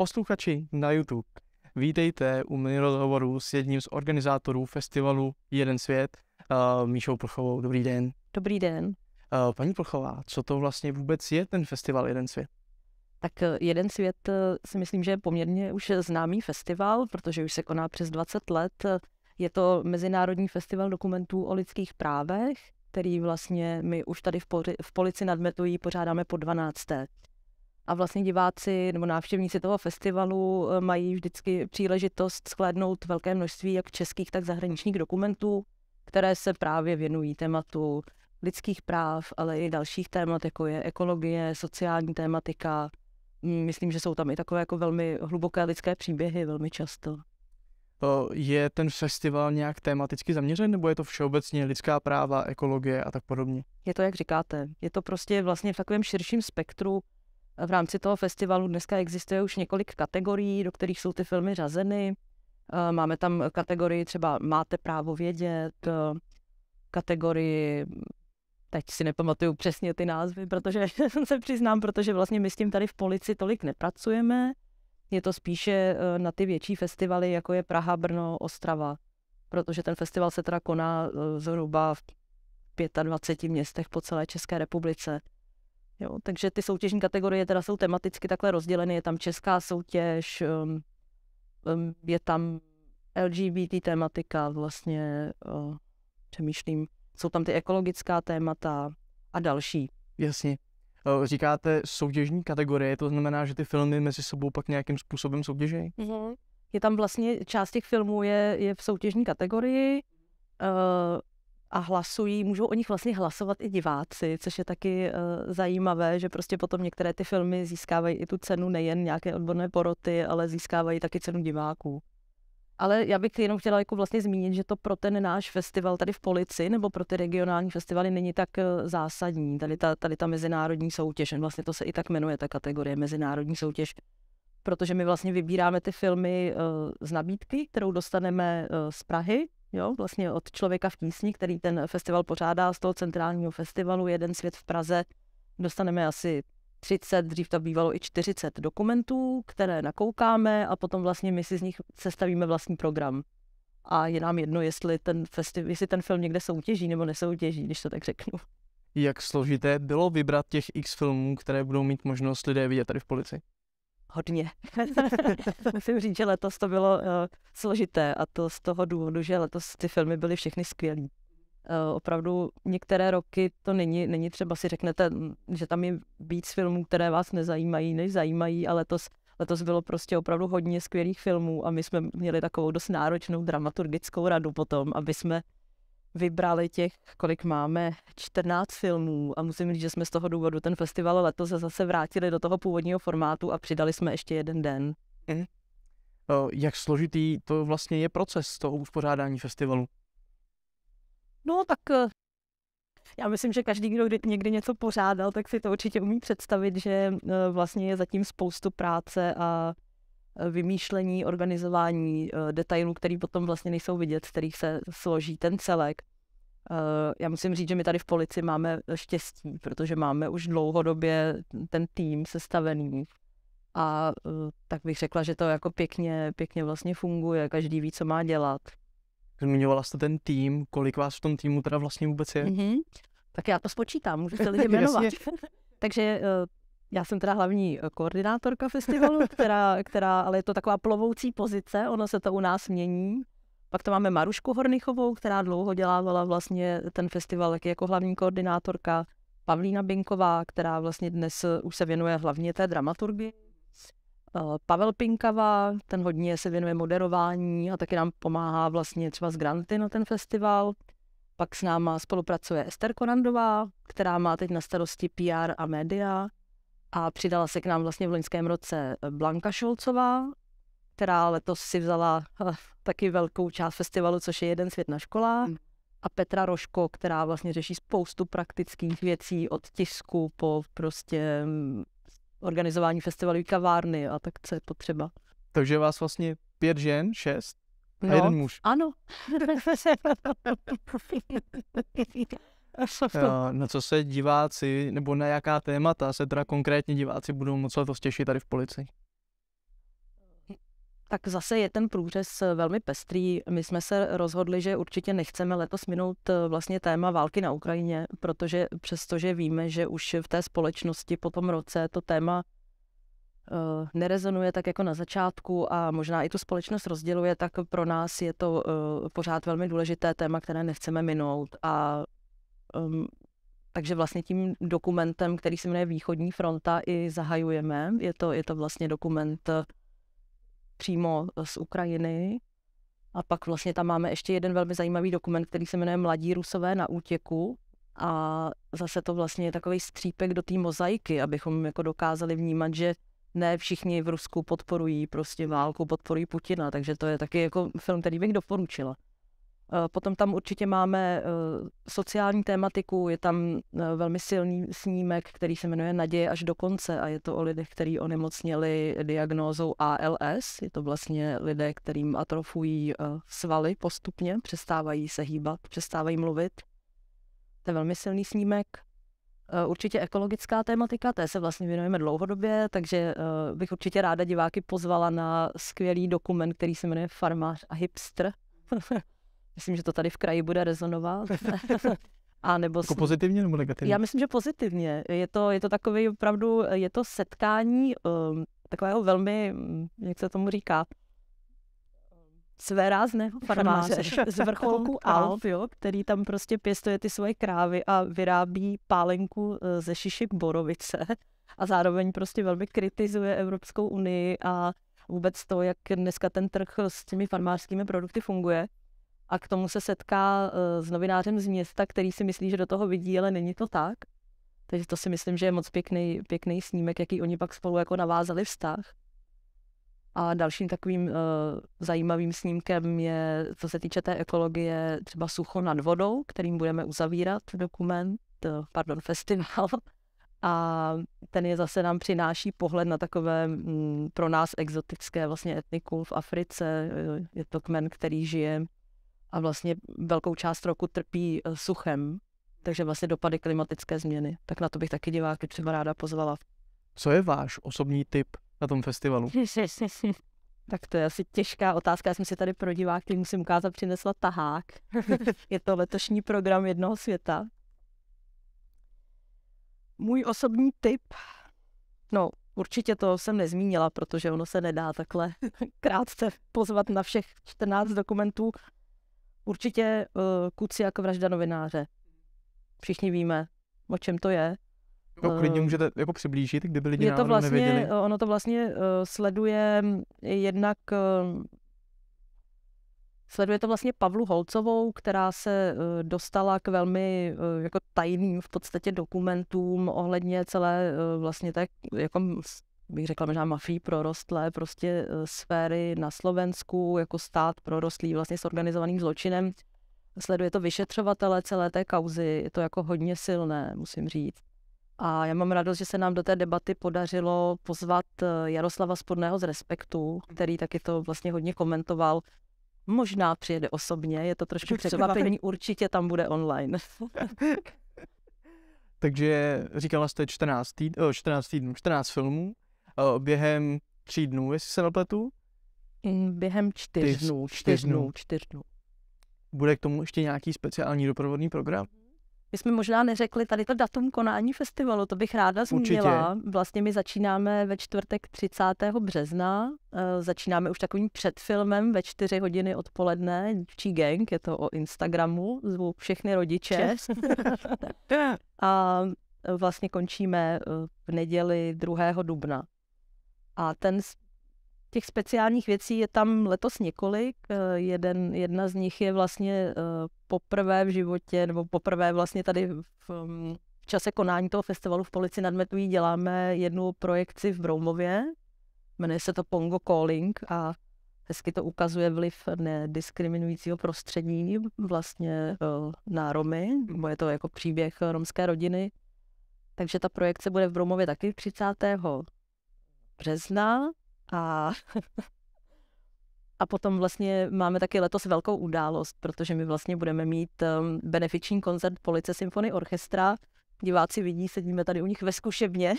Posluchači na YouTube, vítejte u mini rozhovoru s jedním z organizátorů festivalu Jeden svět, uh, Míšou Plchovou. Dobrý den. Dobrý den. Uh, paní Plchová, co to vlastně vůbec je ten festival Jeden svět? Tak e, Jeden svět e, si myslím, že je poměrně už známý festival, protože už se koná přes 20 let. E, je to Mezinárodní festival dokumentů o lidských právech, který vlastně my už tady v, v Polici nadmetují pořádáme po 12 a vlastně diváci nebo návštěvníci toho festivalu eh, mají vždycky příležitost skládnout velké množství jak českých, tak zahraničních dokumentů, které se právě věnují tématu lidských práv, ale i dalších témat, jako je ekologie, sociální tématika. Mm, myslím, že jsou tam i takové jako velmi hluboké lidské příběhy velmi často. Je ten festival nějak tematicky zaměřen, nebo je to všeobecně lidská práva, ekologie a tak podobně? Je to, jak říkáte. Je to prostě vlastně v takovém širším spektru v rámci toho festivalu dneska existuje už několik kategorií, do kterých jsou ty filmy řazeny. Eh, máme tam kategorii třeba Máte právo vědět, eh, kategorii teď si nepamatuju přesně ty názvy, protože se přiznám, protože vlastně my s tím tady v polici tolik nepracujeme. Je to spíše eh, na ty větší festivaly, jako je Praha, Brno, Ostrava, protože ten festival se teda koná zhruba v 25 městech po celé České republice. Jo, takže ty soutěžní kategorie teda jsou tematicky takhle rozděleny. Je tam česká soutěž, um, um, je tam LGBT tematika vlastně, uh, přemýšlím. Jsou tam ty ekologická témata a další. Jasně. Říkáte soutěžní kategorie, to znamená, že ty filmy mezi sebou pak nějakým způsobem soutěží? Mhm. Je tam vlastně, část těch filmů je, je v soutěžní kategorii, uh, a hlasují, můžou o nich vlastně hlasovat i diváci, což je taky uh, zajímavé, že prostě potom některé ty filmy získávají i tu cenu nejen nějaké odborné poroty, ale získávají taky cenu diváků. Ale já bych jenom chtěla jako vlastně zmínit, že to pro ten náš festival tady v Polici nebo pro ty regionální festivaly není tak eh, zásadní. Tady ta, tady ta mezinárodní soutěž, vlastně to se i tak jmenuje, ta kategorie mezinárodní soutěž, protože my vlastně vybíráme ty filmy eh, z nabídky, kterou dostaneme z Prahy jo, vlastně od Člověka v tísni, který ten festival pořádá z toho centrálního festivalu Jeden svět v Praze, dostaneme asi 30, dřív to bývalo i 40 dokumentů, které nakoukáme a potom vlastně my si z nich sestavíme vlastní program. A je nám jedno, jestli ten, festiv- jestli ten film někde soutěží nebo nesoutěží, když to tak řeknu. Jak složité bylo vybrat těch x filmů, které budou mít možnost lidé vidět tady v policii? hodně. Musím říct, že letos to bylo uh, složité a to z toho důvodu, že letos ty filmy byly všechny skvělý. Uh, opravdu některé roky to není, není třeba si řeknete, mm, že tam je víc filmů, které vás nezajímají, než zajímají, ale letos, letos bylo prostě opravdu hodně skvělých filmů a my jsme měli takovou dost náročnou dramaturgickou radu potom, aby jsme vybrali těch, kolik máme, 14 filmů a musím říct, že jsme z toho důvodu ten festival letos zase vrátili do toho původního formátu a přidali jsme ještě jeden den. Mm. Jak složitý to vlastně je proces toho uspořádání festivalu? No tak eh, já myslím, že každý, kdo někdy něco pořádal, tak si to určitě umí představit, že eh, vlastně je zatím spoustu práce a vymýšlení, organizování eh, detailů, které potom vlastně nejsou vidět, z kterých se složí ten celek. Eh, já musím říct, že my tady v polici máme štěstí, protože máme už dlouhodobě ten tým sestavený. A eh, tak bych řekla, že to jako pěkně, pěkně vlastně funguje, každý ví, co má dělat. Zmiňovala jste ten tým, kolik vás v tom týmu teda vlastně vůbec je? Mm-hmm. Tak já to spočítám, můžete lidi jmenovat. Takže já jsem teda hlavní eh, koordinátorka festivalu, která, která, ale je to taková plovoucí pozice, ono se to u nás mění. Pak to máme Marušku Hornichovou, která dlouho dělávala vlastně ten festival jako hlavní koordinátorka. Pavlína Binková, která vlastně dnes eh, už se věnuje hlavně té dramaturgii. Eh, Pavel Pinkava, ten hodně se věnuje moderování a taky nám pomáhá vlastně třeba z granty na ten festival. Pak s náma spolupracuje Ester Korandová, která má teď na starosti PR a média. A přidala se k nám vlastně v loňském roce eh, Blanka Šolcová, která letos si vzala eh, taky velkou část festivalu, což je Jeden svět na školách. Mm. A Petra Roško, která vlastně řeší spoustu praktických věcí od tisku po prostě mm, organizování festivalu i kavárny a tak, co je potřeba. Takže vás vlastně pět žen, šest a no, jeden muž. Ano. Eh, na co se diváci, nebo na jaká témata se teda konkrétně diváci budou moc letos těšit tady v policii? Tak zase je ten průřez eh, velmi pestrý. My jsme se rozhodli, že určitě nechceme letos minout eh, vlastně téma války na Ukrajině, protože přestože víme, že už v té společnosti po tom roce to téma nerezonuje tak jako na začátku a možná i tu společnost rozděluje, tak pro nás je to pořád velmi důležité téma, které nechceme minout a Um, takže vlastně tím dokumentem, který se jmenuje Východní fronta, i zahajujeme. Je to, je to vlastně dokument eh, přímo z Ukrajiny. A pak vlastně tam máme ještě jeden velmi zajímavý dokument, který se jmenuje Mladí rusové na útěku. A zase to vlastně je takový střípek do té mozaiky, abychom jako dokázali vnímat, že ne všichni v Rusku podporují prostě válku, podporují Putina, takže to je taky jako film, který bych doporučila. Eh, potom tam určitě máme eh, sociální tématiku, je tam eh, velmi silný snímek, který se jmenuje Naděje až do konce a je to o lidech, kteří onemocněli diagnózou ALS. Je to vlastně lidé, kterým atrofují svaly postupně, přestávají se hýbat, přestávají mluvit. To je velmi silný snímek. Určitě ekologická tématika, té se vlastně věnujeme dlouhodobě, takže bych určitě ráda diváky pozvala na skvělý dokument, který se jmenuje Farmář a hipster. Myslím, že to tady v kraji bude rezonovat. A nebo jako pozitivně nebo negativně? Já myslím, že pozitivně. Je to, je to takový opravdu, je to setkání um, takového velmi, hm, jak se tomu říká, své rázného farmáře z vrcholku Alp, jo, který tam prostě pěstuje ty svoje krávy a vyrábí pálenku e, ze šišek borovice a zároveň prostě velmi kritizuje Evropskou unii a vůbec to, jak dneska ten trh s těmi farmářskými produkty funguje a k tomu se setká eh, s novinářem z města, který si myslí, že do toho vidí, ale není to tak. Takže to si myslím, že je moc pěkný, pěkný snímek, jaký oni pak spolu jako navázali vztah. A dalším takovým uh, zajímavým snímkem je, co se týče té ekologie, třeba sucho nad vodou, kterým budeme uzavírat dokument, uh, pardon, festival. A ten je zase nám přináší pohled na takové m, mm, pro nás exotické vlastně etniku v Africe. Je to kmen, který žije a vlastně velkou část roku trpí eh, suchem, takže vlastně dopady klimatické změny. Tak na to bych taky diváky třeba ráda pozvala. Co je váš osobní tip na tom festivalu? tak to je asi těžká otázka. Já jsem si tady pro diváky musím ukázat, přinesla tahák. je to letošní program jednoho světa. Můj osobní tip? No, určitě to jsem nezmínila, protože ono se nedá takhle krátce pozvat na všech 14 dokumentů, Určitě uh, eh, kuci jako vražda novináře. Všichni víme, o čem to je. No, klidně eh, můžete jako přiblížit, kdyby lidi je to vlastně, nevěděli. Eh, ono to vlastně uh, sleduje jednak uh, Sleduje to vlastně Pavlu Holcovou, která se uh, dostala k velmi uh, jako tajným v podstatě dokumentům ohledně celé uh, vlastně tak jako bych řekla možná mafii prorostlé prostě e, sféry na Slovensku jako stát prorostlý vlastně s organizovaným zločinem. Sleduje to vyšetřovatele celé té kauzy, je to jako hodně silné, musím říct. A já mám radost, že se nám do té debaty podařilo pozvat e, Jaroslava Spodného z Respektu, který taky to vlastně hodně komentoval. Možná přijede osobně, je to trošku překvapení, určitě tam bude online. Takže říkala jste 14, týd- 14 týdnů, 14 filmů. Eh, během tří dnů, jestli se napletu? Mm, během čtyř, čtyř dnů, čtyř dnů, čtyř dnů. Bude k tomu ještě nějaký speciální doprovodný program? My jsme možná neřekli tady to datum konání festivalu, to bych ráda zmínila. Určitě. Vlastně my začínáme ve čtvrtek 30. března, eh, začínáme už takovým předfilmem ve 4 hodiny odpoledne, Čí gang, je to o Instagramu, zvu všechny rodiče. A vlastně končíme eh, v neděli 2. dubna a ten z těch speciálních věcí je tam letos několik. Eh, jeden, jedna z nich je vlastně eh, poprvé v životě, nebo poprvé vlastně tady v, v mm, čase konání toho festivalu v Polici nad Metují děláme jednu projekci v Broumově. Jmenuje se to Pongo Calling a hezky to ukazuje vliv nediskriminujícího prostředí vlastně eh, na Romy, nebo je to jako příběh romské rodiny. Takže ta projekce bude v Bromově taky 30 března a, a potom vlastně máme taky letos velkou událost, protože my vlastně budeme mít um, benefiční koncert Police Symphony Orchestra. Diváci vidí, sedíme tady u nich ve zkušebně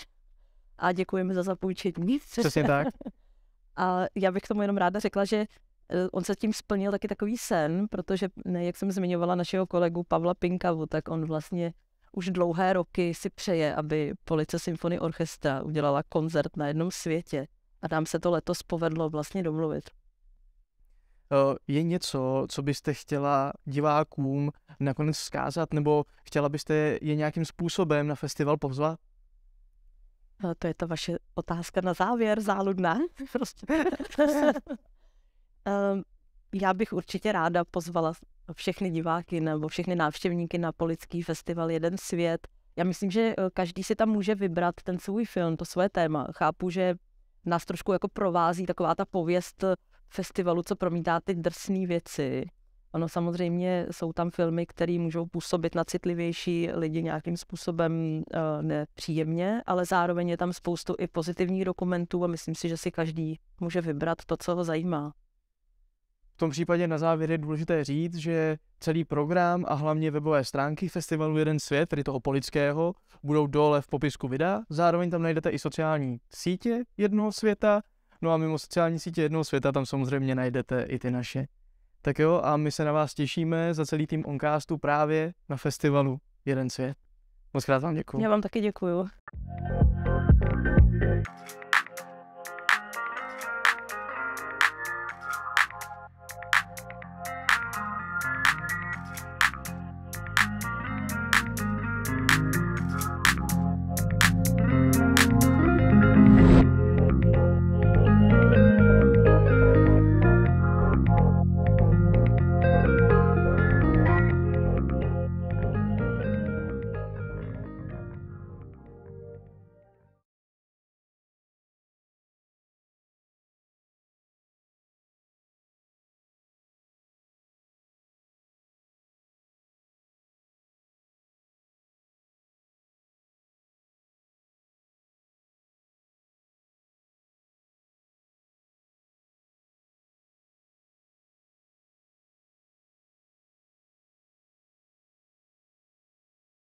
a děkujeme za zapůjčení. Přesně tak. A já bych tomu jenom ráda řekla, že eh, on se tím splnil taky takový sen, protože, jak jsem zmiňovala našeho kolegu Pavla Pinkavu, tak on vlastně už dlouhé roky si přeje, aby Police Symphony Orchestra udělala koncert na jednom světě a nám se to letos povedlo vlastně domluvit. Eh, je něco, co byste chtěla divákům nakonec zkázat, nebo chtěla byste je nějakým způsobem na festival pozvat? No, to je ta vaše otázka na závěr, záludná. Prostě. Eh, já bych určitě ráda pozvala všechny diváky nebo všechny návštěvníky na Polický festival Jeden svět. Já myslím, že eh, každý si tam může vybrat ten svůj film, to své téma. Chápu, že nás trošku jako provází taková ta pověst eh, festivalu, co promítá ty drsné věci. Ono samozřejmě jsou tam filmy, které můžou působit na citlivější lidi nějakým způsobem uh, nepříjemně, ale zároveň je tam spoustu i pozitivních dokumentů a myslím si, že si každý může vybrat to, co ho zajímá tom případě na závěr je důležité říct, že celý program a hlavně webové stránky festivalu Jeden svět, tedy toho politického, budou dole v popisku videa. Zároveň tam najdete i sociální sítě jednoho světa, no a mimo sociální sítě jednoho světa tam samozřejmě najdete i ty naše. Tak jo, a my se na vás těšíme za celý tým Oncastu právě na festivalu Jeden svět. Moc krát vám děkuji. Já vám taky děkuji.